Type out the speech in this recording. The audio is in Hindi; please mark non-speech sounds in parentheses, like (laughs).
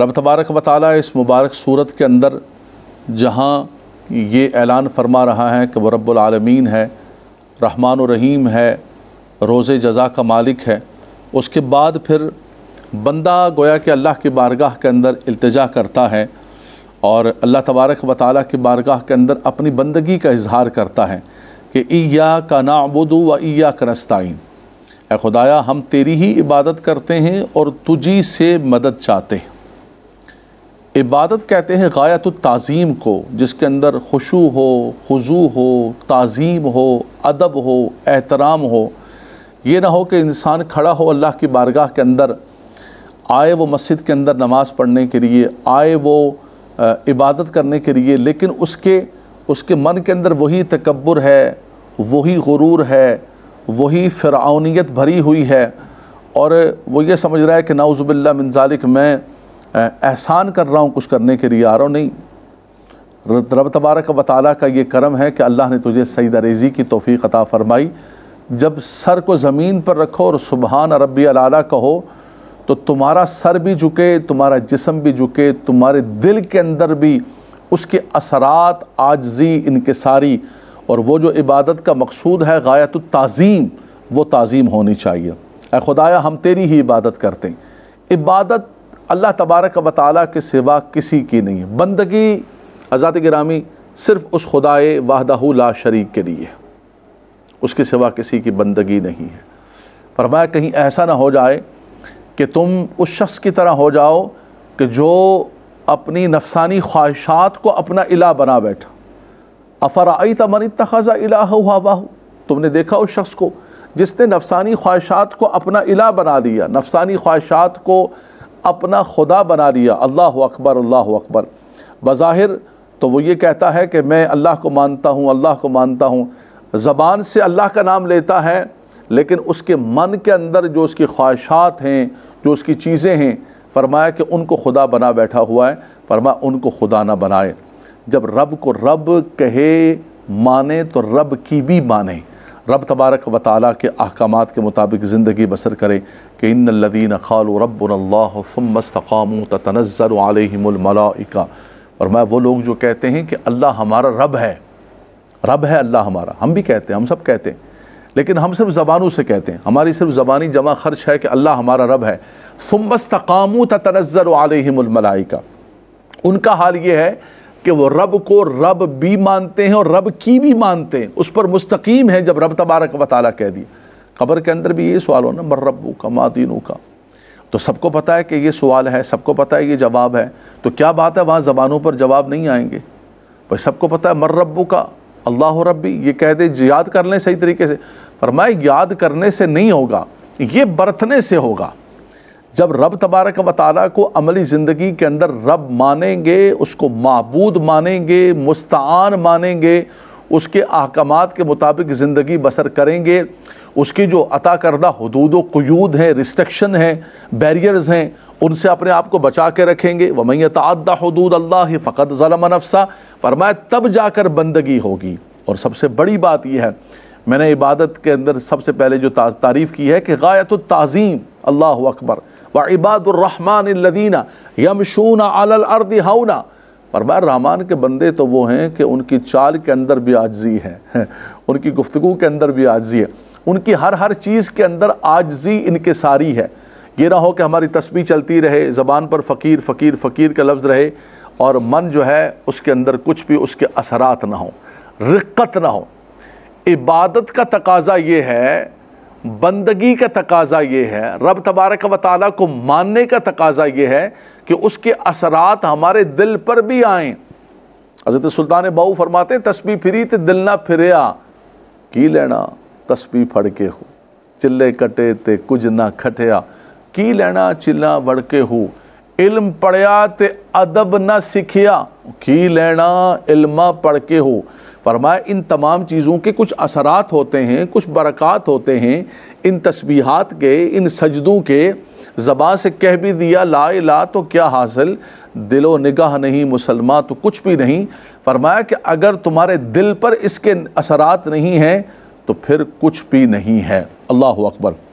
रब तबारक वाली इस मुबारक सूरत के अंदर जहाँ ये ऐलान फरमा रहा है कि वह रब्लमीन है रहमान रहीम है रोज़ जजा का मालिक है उसके बाद फिर बंदा गोया कि अल्लाह की बारगाह के अंदर अल्तजा करता है और अल्लाह तबारक व ताली की बारगाह के अंदर अपनी बंदगी का इजहार करता है कि ईया का नाबुदू व ईया का नस्ताइन ए खुदाया हम तेरी ही इबादत करते हैं और तुझी से मदद चाहते हैं इबादत कहते हैं गायत तज़ीम को जिसके अंदर खुशू हो खजू हो तज़ीम हो अदब हो एहतराम हो ये ना हो कि इंसान खड़ा हो अल्लाह की बारगाह के अंदर आए वो मस्जिद के अंदर नमाज़ पढ़ने के लिए आए वो इबादत करने के लिए लेकिन उसके उसके मन के अंदर वही तकबर है वही गुरूर है वही फ़िरौनीत भरी हुई है और वो ये समझ रहा है कि नाउज़बिल्ला मंजालिक मैं एहसान कर रहा हूँ कुछ करने के लिए आ रहा हूँ नहीं रब तबारक व ताली का ये करम है कि अल्लाह ने तुझे सईद रेज़ी की तोफ़ी अता फ़रमाई जब सर को ज़मीन पर रखो और सुबहान रबी अला कहो तो तुम्हारा सर भी झुके तुम्हारा जिसम भी झुके तुम्हारे दिल के अंदर भी उसके असरात आजजी इनकसारी और वो जो इबादत का मकसूद है गायत ताज़ीम वो ताज़ीम होनी चाहिए ए खुदाया हम तेरी ही इबादत करते हैं इबादत अल्लाह तबारक व ताली के सिवा किसी की नहीं है बंदगी आज़ाद ग्रामी सिर्फ़ उस खुदाए वाहदाहू ला शरीक के लिए उसके सिवा किसी की बंदगी नहीं है पर मैं कहीं ऐसा ना हो जाए कि तुम उस शख्स की तरह हो जाओ कि जो अपनी नफसानी ख्वाहिशात को अपना इला बना बैठा अफराई तमन तखज़ा इला हुआ वाह तुमने देखा उस शख्स को जिसने नफसानी ख्वाहिशात को अपना इला बना लिया नफसानी ख्वाहिशात को अपना खुदा बना लिया अल्लाह अकबर अल्लाह अकबर बज़ाहिर तो वो ये कहता है कि मैं अल्लाह को मानता हूँ अल्लाह को मानता हूँ ज़बान से अल्लाह का नाम लेता है लेकिन उसके मन के अंदर जो उसकी ख्वाहिशात हैं जो उसकी चीज़ें हैं फरमाया कि उनको खुदा बना बैठा हुआ है फरमाया उनको खुदा ना बनाए जब रब को रब कहे माने तो रब की भी माने रब तबारक व ताली के अहकाम के मुताबिक ज़िंदगी बसर करें कि इन लदीन खाल रबल्लास्तकाम तनज़र आलमलमलाइका और मैं वो लोग जो कहते हैं कि अल्लाह हमारा रब है रब है अल्लाह हमारा हम भी कहते हैं हम सब कहते हैं लेकिन हम सिर्फ ज़बानों से कहते हैं हमारी सिर्फ ज़बानी जमा खर्च है कि अल्लाह हमारा रब है फ़ुम्बस्तकाम तनज़र आलमलाइका उनका हाल ये है कि वो रब को रब भी मानते हैं और रब की भी मानते हैं उस पर मुस्तकीम है जब रब तबारक व कह दिया कब्र के अंदर भी ये सवाल होना मर रबू का मादीनू का तो सबको पता है कि ये सवाल है सबको पता है ये जवाब है तो क्या बात है वहाँ ज़बानों पर जवाब नहीं आएंगे भाई सबको पता है मर रबू का अल्लाह रबी ये कह दे याद कर लें सही तरीके से फरमाए याद करने से नहीं होगा ये बरतने से होगा जब रब तबारक वाली को अमली ज़िंदगी के अंदर रब मानेंगे उसको महबूद मानेंगे मुस्तान मानेंगे उसके अहकाम के मुताबिक ज़िंदगी बसर करेंगे उसकी जो अता करदा हदूद क्यूद हैं रिस्ट्रिक्शन हैं बैरियर्स हैं उनसे अपने आप को बचा के रखेंगे मैं तदा हदूद अल्लाह फ़कत ज़लम नफसा फरमाए तब जाकर बंदगी होगी और सबसे बड़ी बात यह है मैंने इबादत के अंदर सबसे पहले जो तारीफ़ की है कि गायत ताज़ीम अल्लाह अकबर व इबादुररहमानदीना यमशून अलअर्द पर परमार रहमान के बंदे तो वो हैं कि उनकी चाल के अंदर भी आजी है (laughs) उनकी गुफ्तु के अंदर भी आजी है उनकी हर हर चीज़ के अंदर आजी इनके सारी है ये ना हो कि हमारी तस्वीर चलती रहे ज़बान पर फ़कीर फ़कीर फ़कीर का लफ्ज़ रहे और मन जो है उसके अंदर कुछ भी उसके असरात ना हो रिक्कत ना हो इबादत का तकाजा ये है बंदगी का तकाजा ये है रब तबारक व को मानने का तकाजा ये है कि उसके असरात हमारे दिल पर भी आए हज़रत सुल्तान बाऊ फरमाते तस्बी फिरी तो दिल ना फिरया की लेना तस्बी फड़ के हो चिल्ले कटे ते कुछ ना खटिया की लेना चिल्ला वड़के हो इल्म पढ़िया ते अदब ना सीखिया की लेना इल्मा पढ़ के हो फरमाया इन तमाम चीज़ों के कुछ असरात होते हैं कुछ बरक़ात होते हैं इन तस्बीहात के इन सजदों के ज़बा से कह भी दिया ला ला तो क्या हासिल दिलो निगाह नहीं मुसलमान तो कुछ भी नहीं फरमाया कि अगर तुम्हारे दिल पर इसके असरात नहीं हैं तो फिर कुछ भी नहीं है अल्लाह अकबर